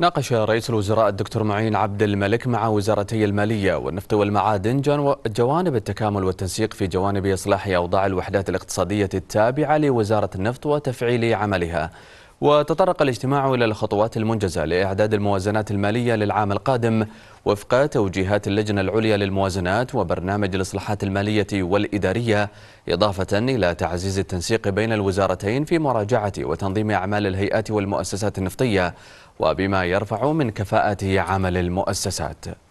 ناقش رئيس الوزراء الدكتور معين عبد الملك مع وزارتي المالية والنفط والمعادن جوانب التكامل والتنسيق في جوانب إصلاح أوضاع الوحدات الاقتصادية التابعة لوزارة النفط وتفعيل عملها وتطرق الاجتماع إلى الخطوات المنجزة لإعداد الموازنات المالية للعام القادم وفق توجيهات اللجنة العليا للموازنات وبرنامج الإصلاحات المالية والإدارية إضافة إلى تعزيز التنسيق بين الوزارتين في مراجعة وتنظيم أعمال الهيئات والمؤسسات النفطية وبما يرفع من كفاءة عمل المؤسسات